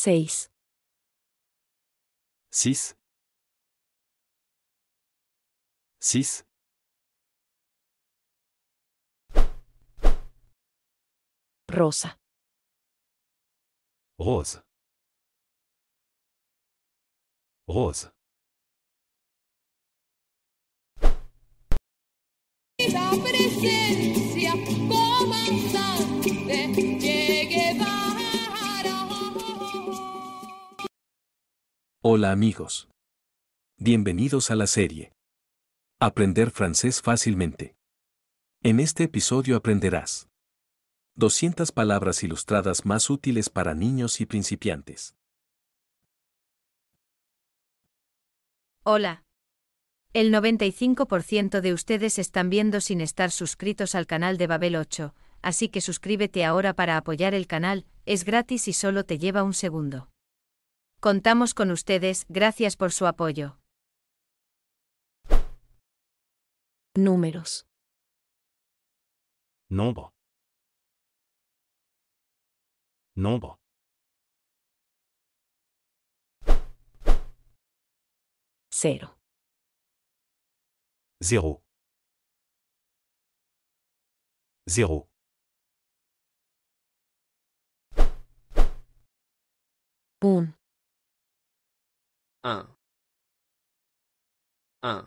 6. 6. 6. 6. Rosa. Rose. Rose. La presencia comandante. Hola amigos. Bienvenidos a la serie. Aprender francés fácilmente. En este episodio aprenderás 200 palabras ilustradas más útiles para niños y principiantes. Hola. El 95% de ustedes están viendo sin estar suscritos al canal de Babel 8, así que suscríbete ahora para apoyar el canal, es gratis y solo te lleva un segundo. Contamos con ustedes, gracias por su apoyo. Números. Nombre. Nombre. Cero. zero zero. Un. un un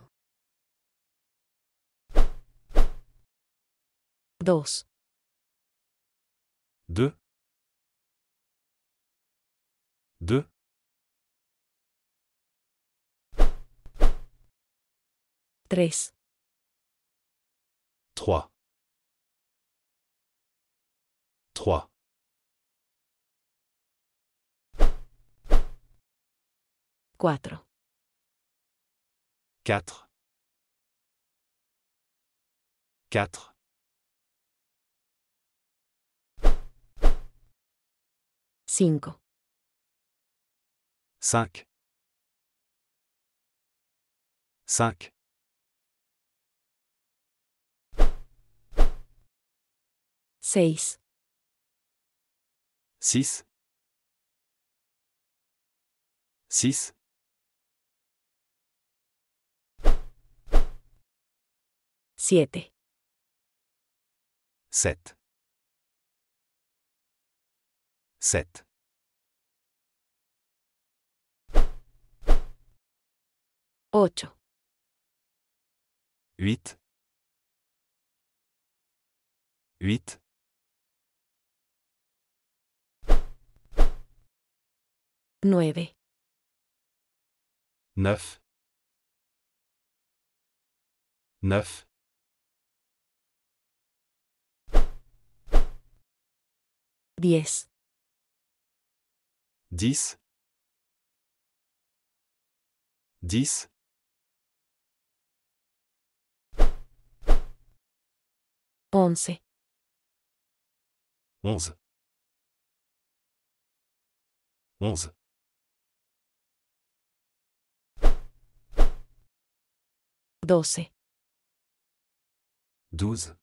dos deux deux tres trois trois 4. 4. 4. 5. 5. 5. 6. 6. 6. 7. 7. 7. 8. 8. 9. 9. 9. 10. 10. 10. 11. 11. 11. 12. 12.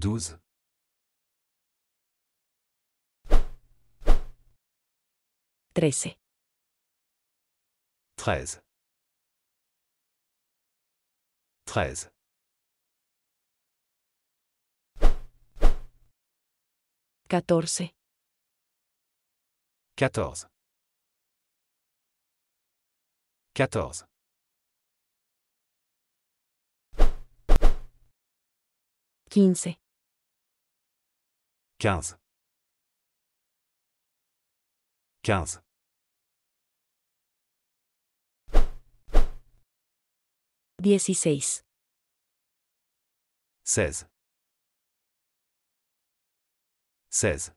12. 13. 13. 13. 14. 14. 14. 15. 15. 15. 16. 16. 16.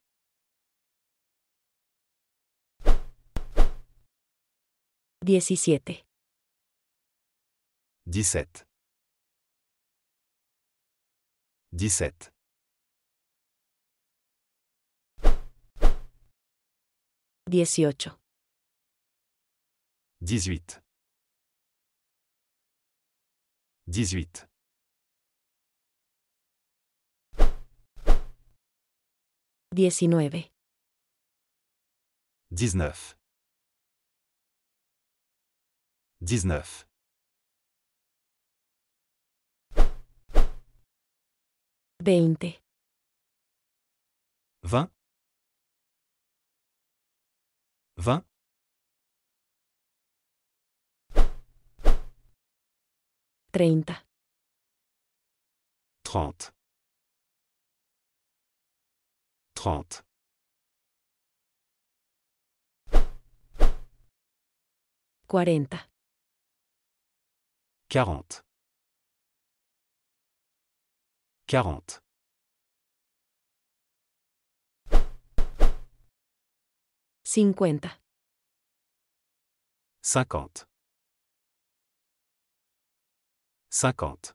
17 17. 17. 18. 18. 18. 19. 19. 20. 20. 20. 30. 30. 30. 40. 40. 40. 50. 50. 50.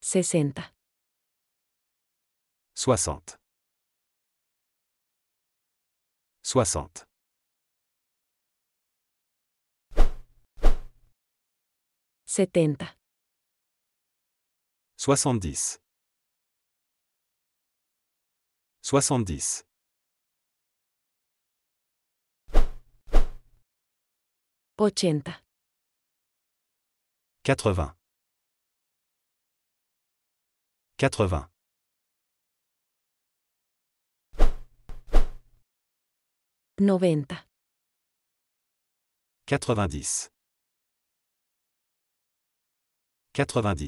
60. 60. 60. 70. 70. 70. 80. 80. 80. 90. 90. 90.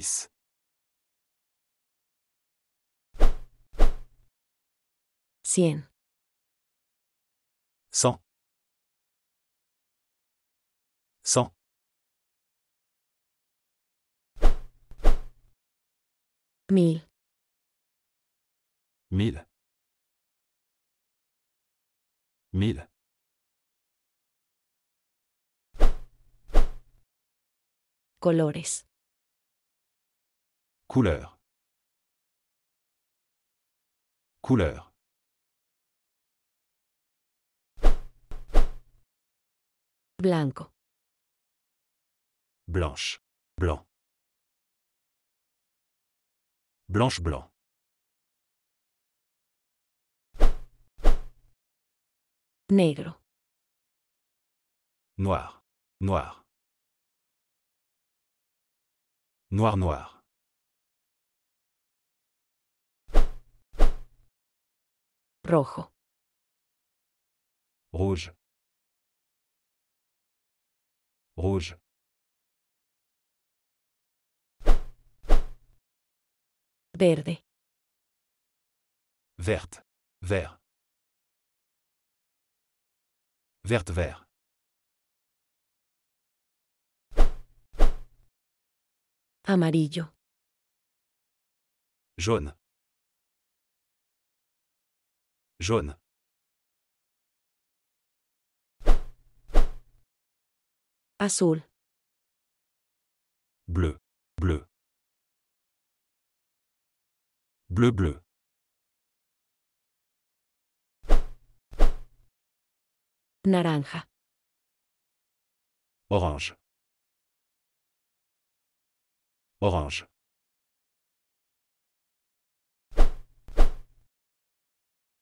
100. 100. 100. Mil. Mil. Mil. Colores. Couleur. Couleur. Blanco. blanche, blanc. Blanche, blanc. Negro. Noir, noir. Noir, noir. Rojo. Rouge. Rouge. verde, verte, vert, verte, vert. amarillo, jaune, jaune, azul, bleu, bleu, Bleu bleu. Naranja. Orange. Orange.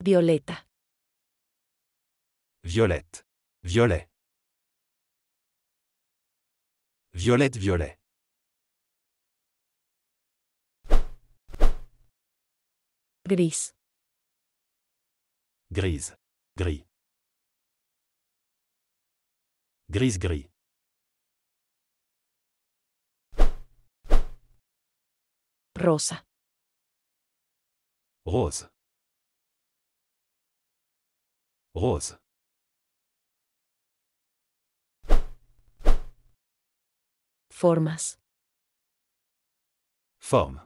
Violeta. Violette. Violet. Violette violet. gris, gris, gris, gris gris, rosa, rose, rose, formas, forme,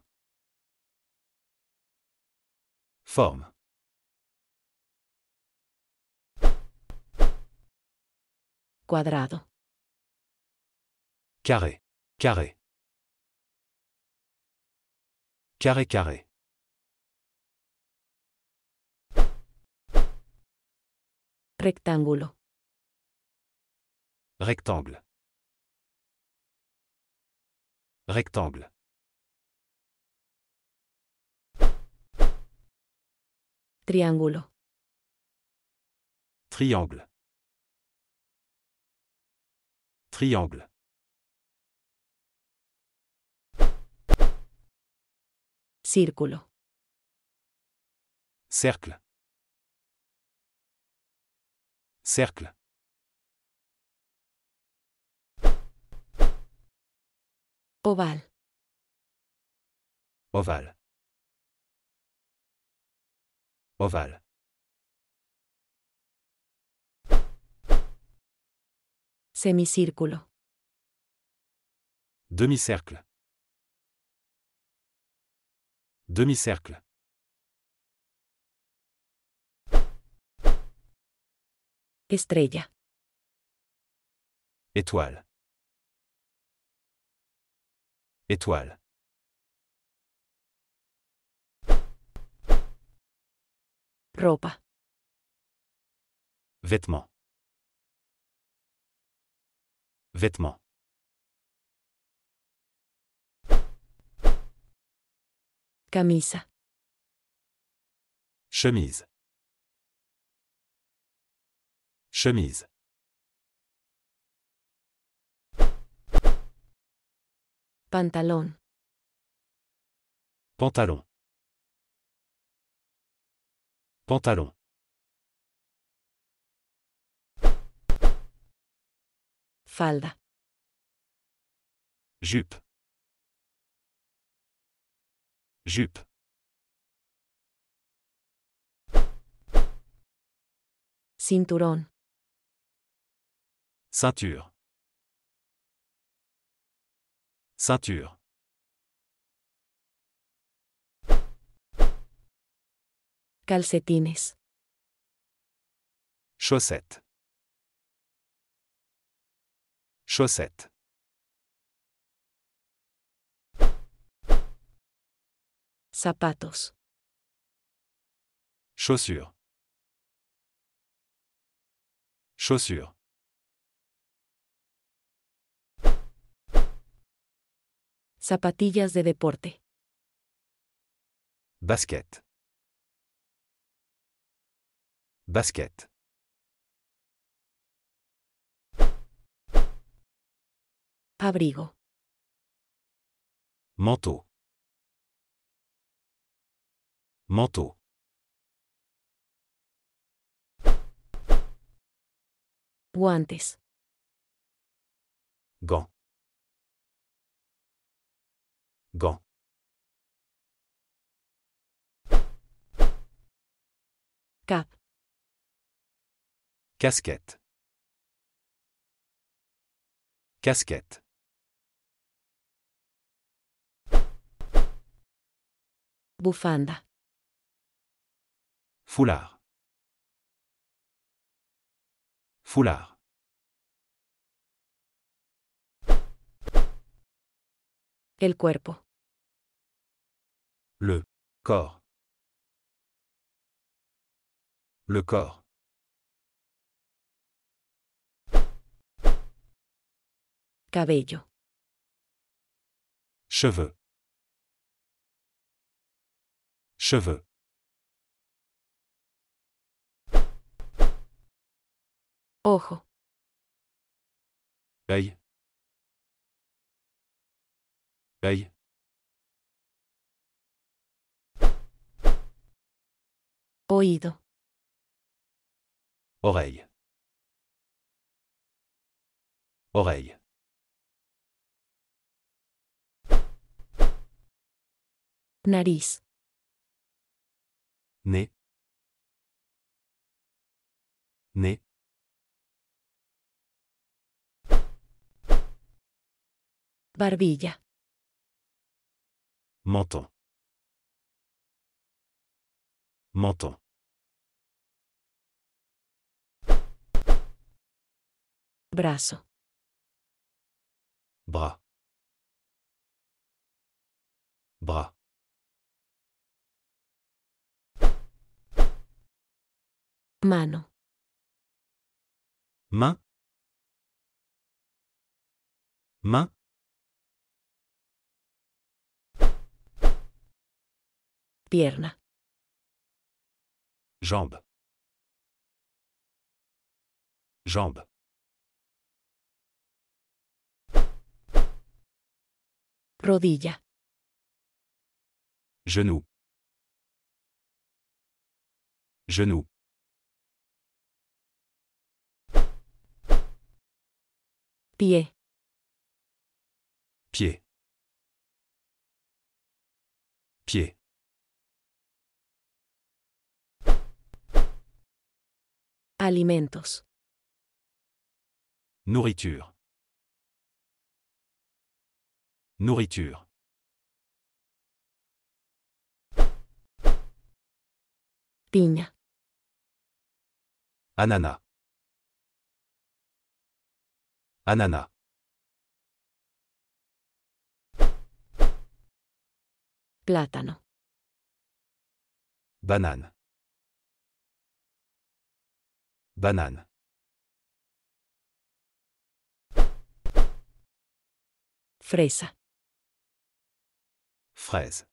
Forme. Cuadrado. Carré. Carré. Carré carré. Rectángulo. Rectangle. Rectangle. Triangle. Triangle. Triangle. Círculo. Cercle. Cercle. Oval. Oval ovale semicírculo, demi-cercle, demi-cercle, estrella, étoile, étoile. Ropa. Vêtements. Vêtements. Camisa. Chemise. Chemise. Pantalon. Pantalon. Pantalon. Falda. Jupe. Jupe. Cinturon. Ceinture. Ceinture. Calcetines. Chaussettes. Chaussettes. Zapatos. Chaussures. Chaussures. Zapatillas de deporte. Basket. Basket. Abrigo. Manteau. Manteau. Guantes. Go Go Cap. Casquette. Casquette. Bufanda. Foulard. Foulard. El cuerpo. Le corps. Le corps. Cabello. Cheveux. Cheveux. Ojo. Œil. Œil. Oído. Oreille. Oreille. Nariz. Ne. Ne. Barbilla. Moto. Moto. Brazo. bra, Ba. Mano. Main. Main. Pierna. Jambes. Jambes. Rodilla. Genou. Genou. Pied. Pied. Pied. Alimentos. Nourriture. Nourriture. Piña. Ananas. Anana. Plátano. Banane. Banane. Fresa. Fraise.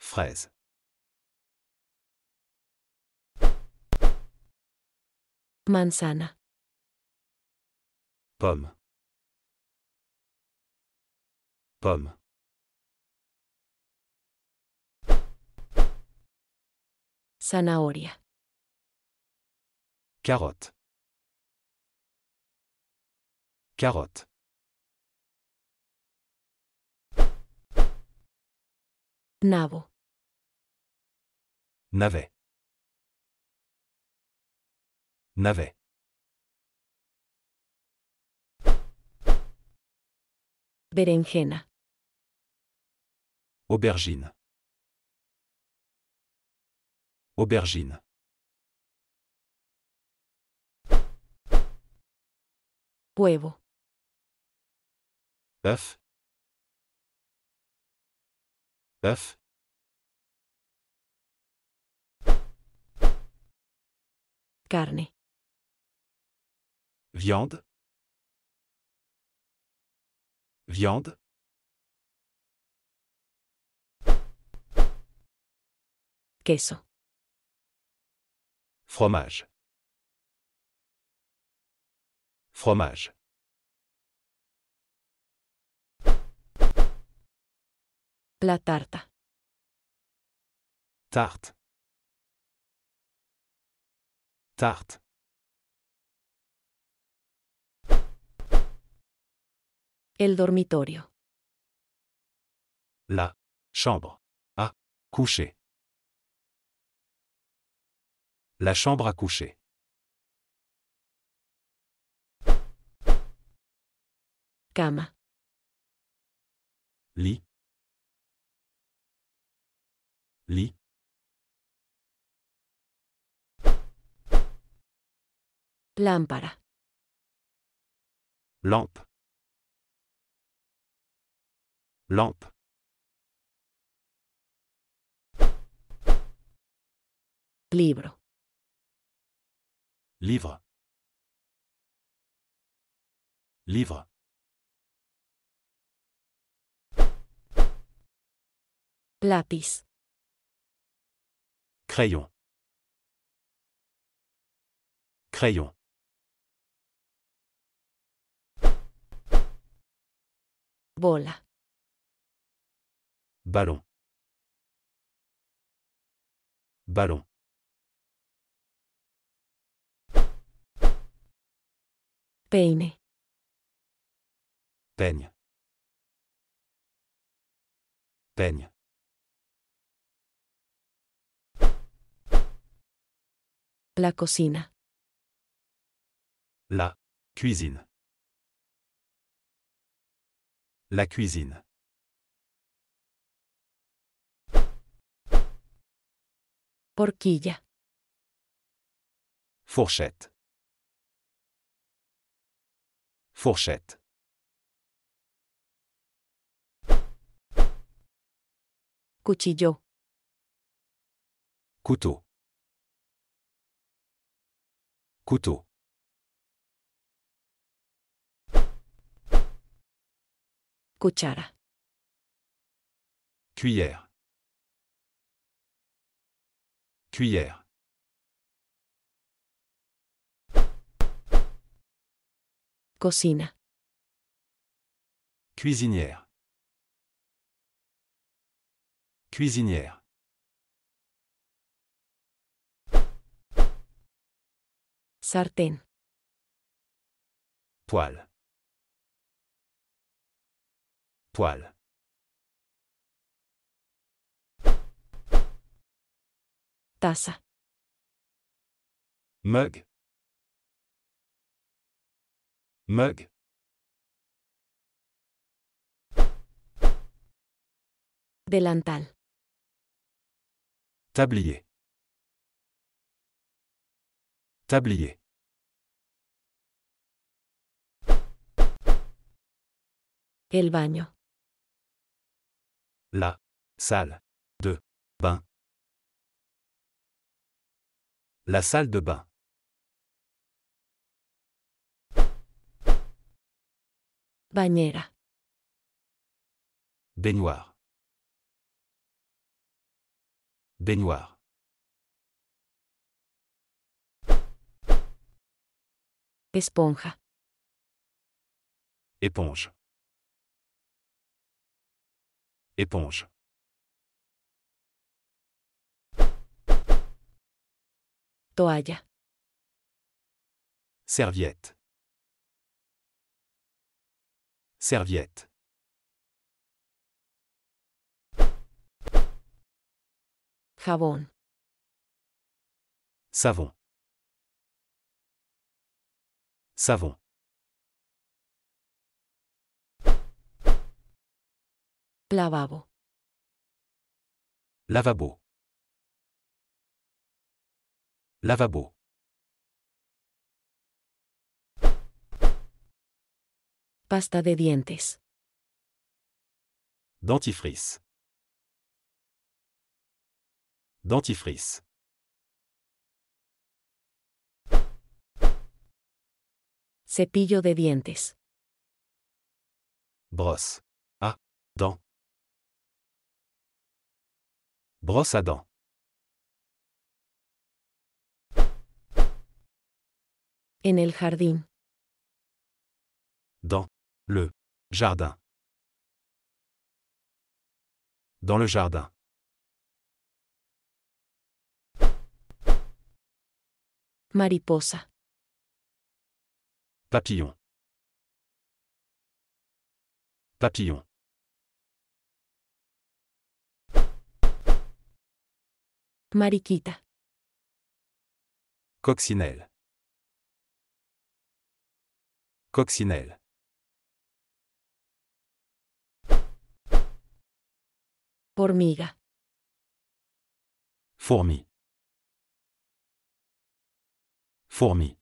Fraise. Manzana. Pomme. Pomme. Zanahoria. Carotte. Carotte. Navo. Navet. Navet. Berenjena. Aubergine. Aubergine. Huevo. œuf œuf carne viande viande queso fromage fromage la tarte tarte tarte El dormitorio. La chambre à coucher. La chambre à coucher. Cama. Lit. Lit. Lámpara. Lampe lampe libro livre livre Lapis. crayon crayon bola Ballon. Ballon. Peine. Peigne. Peigne. La cocina. La cuisine. La cuisine. Porquilla. Fourchette. Fourchette. Cuchillo. Couteau. Couteau. Cuchara. Cuillère. cuillère. Cocina. Cuisinière. Cuisinière. Sartène. Poêle. Poêle. Tasse. Mug. Mug. Delantal. Tablier. Tablier. El baño. La salle de bain. La salle de bain. Bañera. Baignoire. Baignoire. Esponja. Éponge. Éponge. Toalla. Serviette. Serviette. savon, Savon. Savon. Lavabo. Lavabo. Lavabo. Pasta de dientes. Dentifrice. Dentifrice. Cepillo de dientes. Brosse. À. Ah, dents. Brosse à dents. En el jardín. Dans le jardin. Dans le jardin. Mariposa. Papillon. Papillon. Mariquita. Coccinelle coccinelle. Formiga. Fourmi. Fourmi.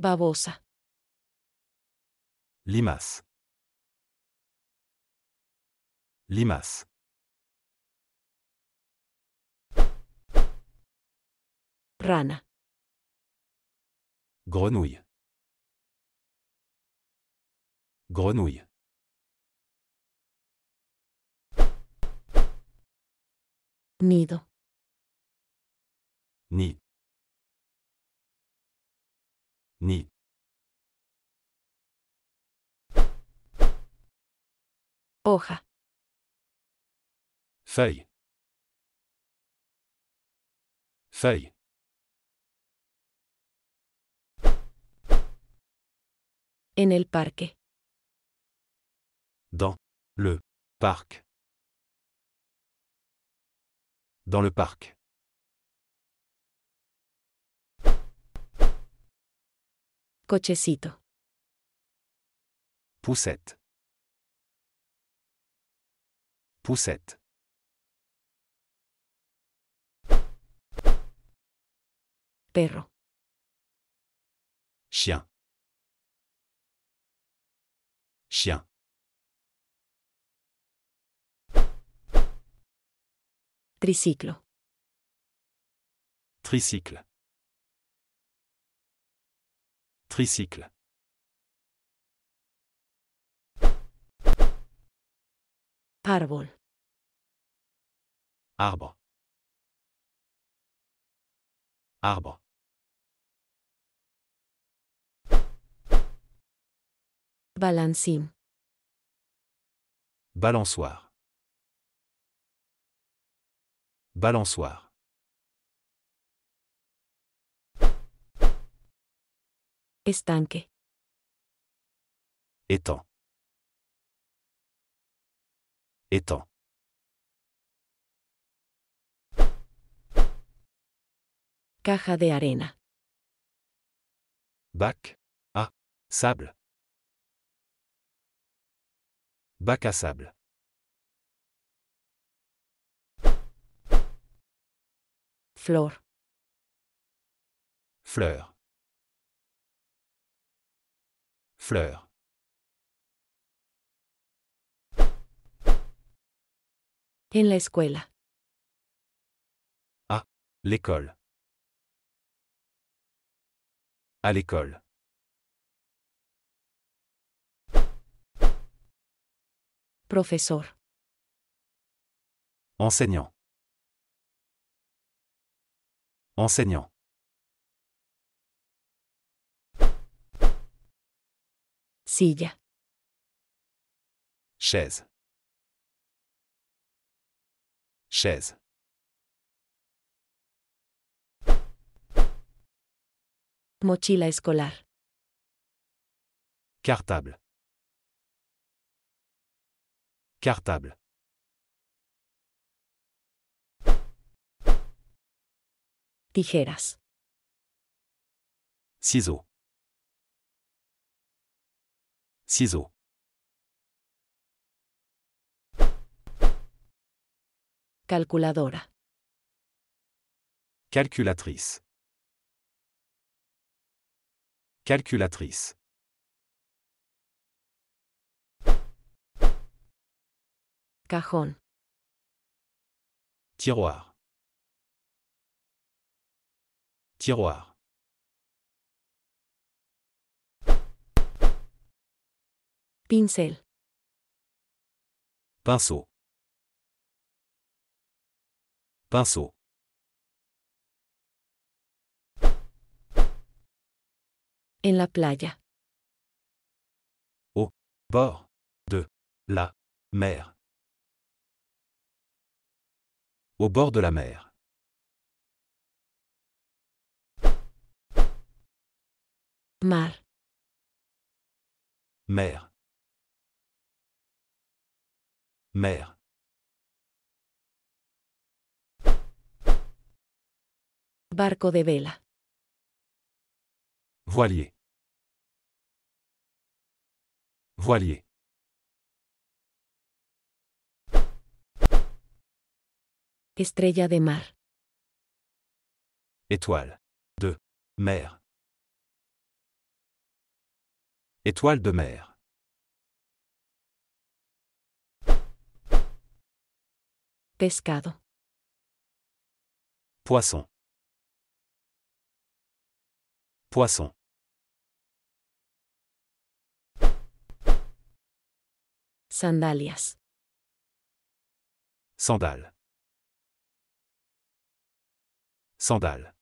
Babosa. Limace. Limace. Rana. Grenouille. Grenouille. Nido. Ni. Ni. Hoja. Feuille. Feuille. En el parque. Dans le parc. Dans le parc. Cochecito. Poussette. Poussette. Perro. Chien chien. Tricycle. Tricycle. Tricycle. Arbre. Arbre. Arbre. Balançim. Balançoire. Balançoire. Estanque. Étang. Étang. Caja de arena. Bac. Ah. Sable bac à sable. Flor. Fleur. Fleur. En la escuela. À l'école. À l'école. Professeur. Enseignant. Enseignant. Silla. Chaise. Chaise. Mochila escolar. Cartable. Cartable. Tijeras. Ciseaux. Ciseaux. Calculadora. Calculatrice. Calculatrice. Tiroir. Tiroir. Pincel. Pinceau. Pinceau. En la playa. Au bord de la mer au bord de la mer. Mar. Mer. Mer. Barco de vela. Voilier. Voilier. Estrella de mar. Étoile. De. Mer. Étoile de mer. Pescado. Poisson. Poisson. Sandalias. Sandales. Sandales.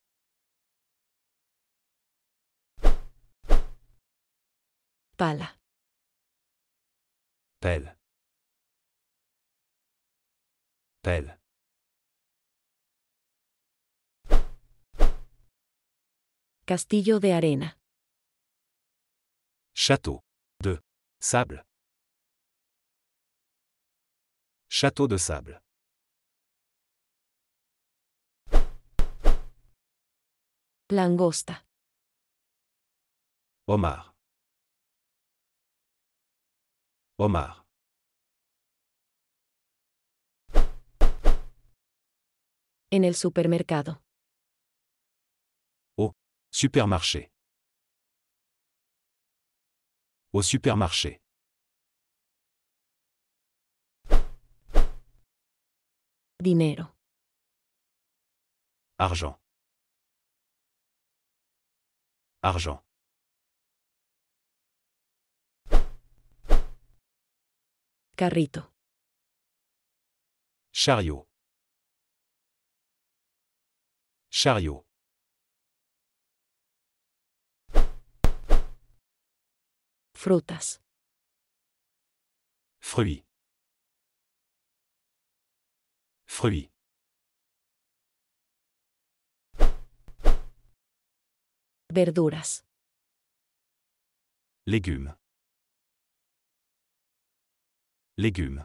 Pâle. Pelle. Pelle. Castillo de arena. Château. De. Sable. Château de sable. Langosta. Omar. Omar. En el supermercado. Oh, supermarché. Au supermarché. Dinero. Argent. argent carrito chariot chariot frutas fruits fruits Verduras. Légumes. Légumes.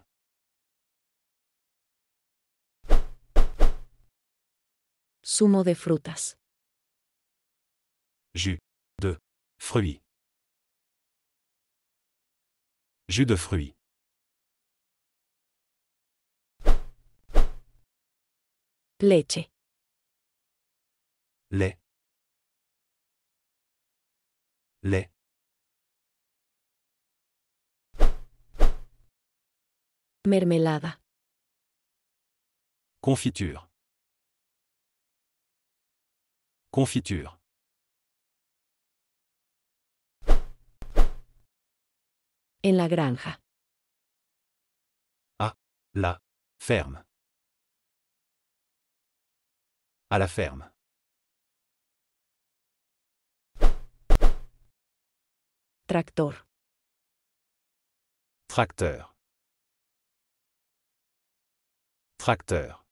Sumo de frutas. Jus de fruits. Jus de fruits. Leche. Lait les. Mermelada. Confiture. Confiture. En la granja. À la ferme. À la ferme. Tractor. Tracteur. Tracteur.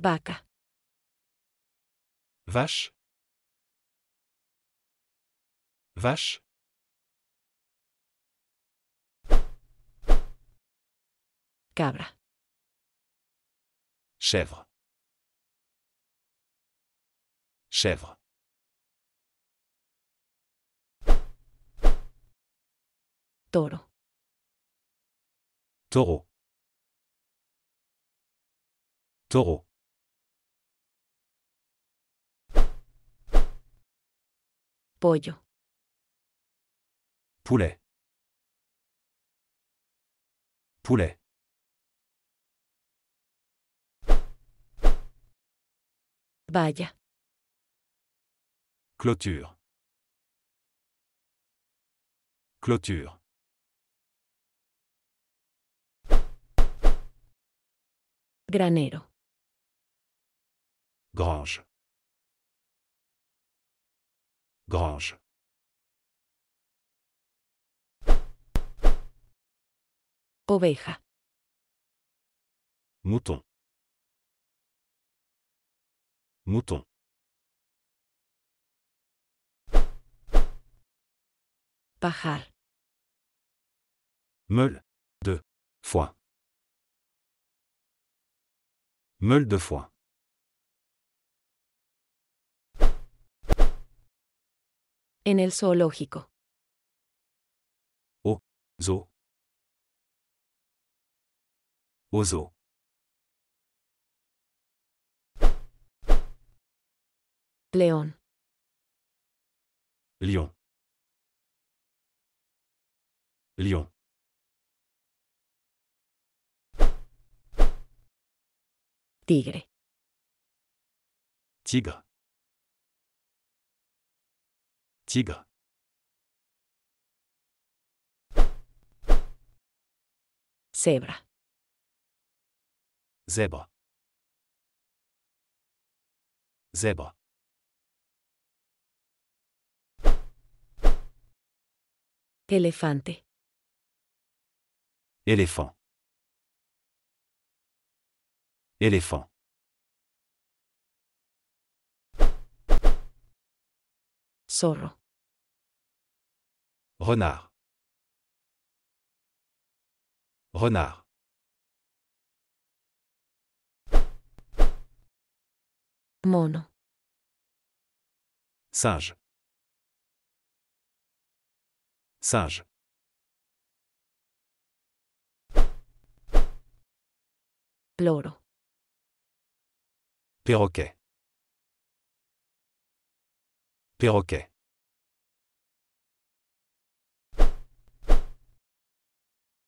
Vaca. Vache. Vache. Cabra. Chèvre. chèvre. Toro. Toro. Toro. Pollo. Poulet. Poulet. Vaya. Clôture. Clôture. Granero. Grange. Grange. Oveja. Mouton. Mouton. Pajar. Meule. Deux. Fois. Meule deux fois. En el zoológico. O zo. O zoo. León. León Tigre. Tigre. Tigre. Zebra. Zebra. Zebra. Elefante. Éléphant. Éléphant. Zorro. Renard. Renard. Mono. Singe. Singe. Loro. Perroquet. Perroquet.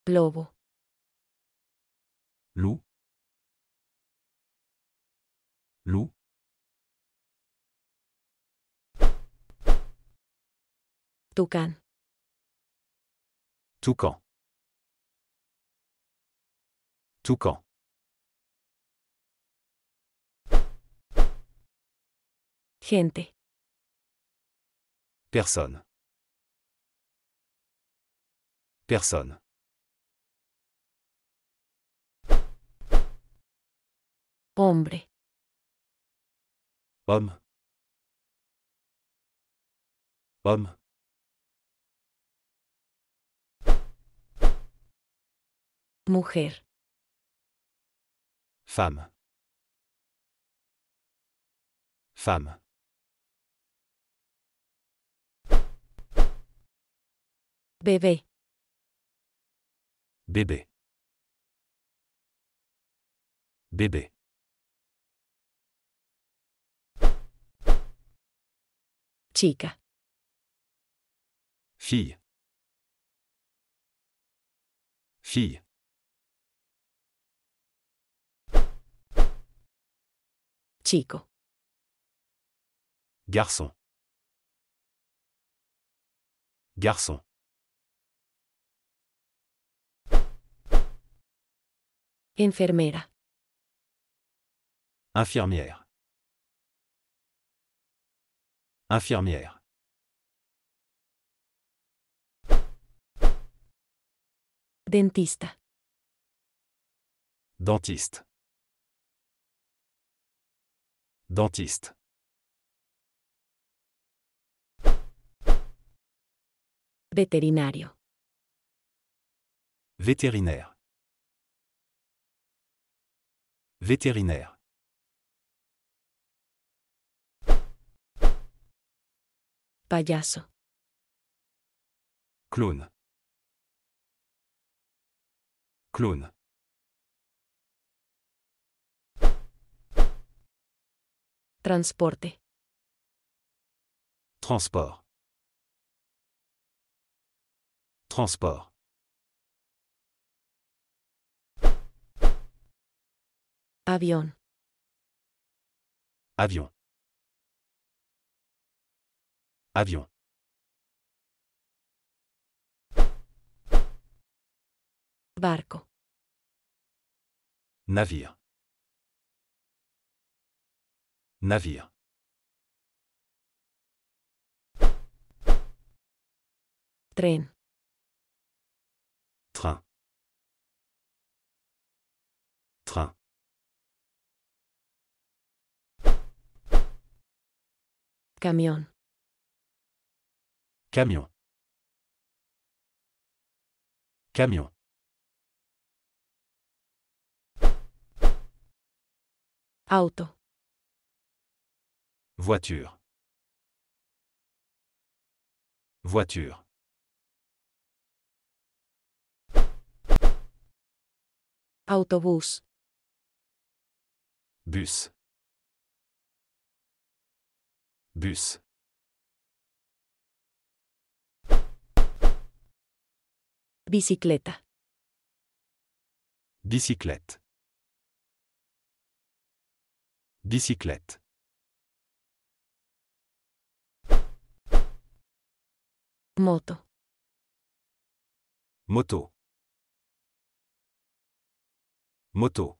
Lobo. Loup. Loup. Toucan. Toucan. Toucan. Gente. Personne. Personne. Hombre. Homme. Homme. Mujer. Femme. Femme. Bébé. Bébé. Bébé. Chica. Fille. Fille. Chico. Garçon. Garçon. Enfermera. Infirmière. Infirmière. Dentiste. Dentiste. Dentiste. Veterinario. Vétérinaire. vétérinaire. Payaso. Clone. Clone. Transporte. Transport. Transport. Avión. Avión. Avión. Barco. navío, navío, Tren. Camion. Camion. Camion. Auto. Voiture. Voiture. Autobus. Bus. Bus. Bicicleta. Bicyclette. Bicyclette. Moto. Moto. Moto.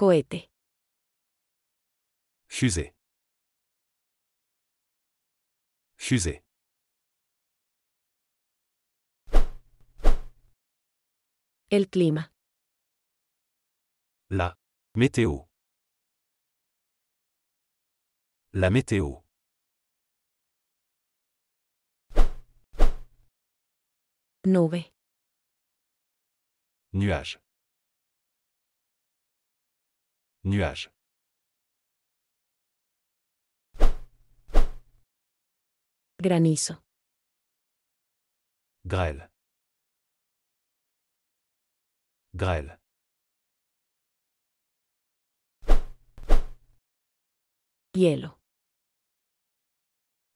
Cohete. Fusée. Fusée. El clima. La météo. La météo. Nube. Nuage. Nuage. Granizo. Grêle. Grêle. Hielo.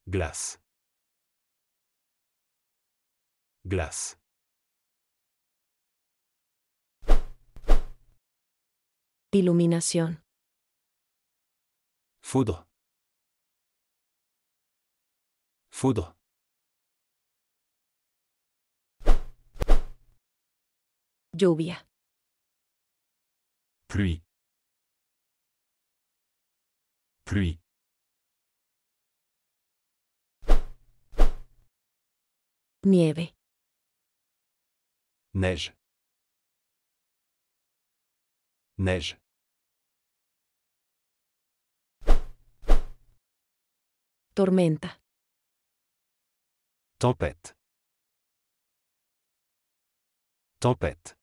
GLAS GLAS Iluminación. Fudo. Fudo. Lluvia. Pluie. Pluie. Nieve. Neige. Neige. tormenta. Tempête. Tempête.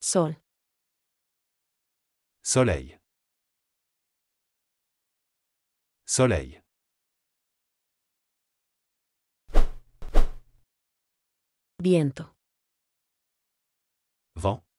Sol. Soleil. Soleil. Viento. Vent.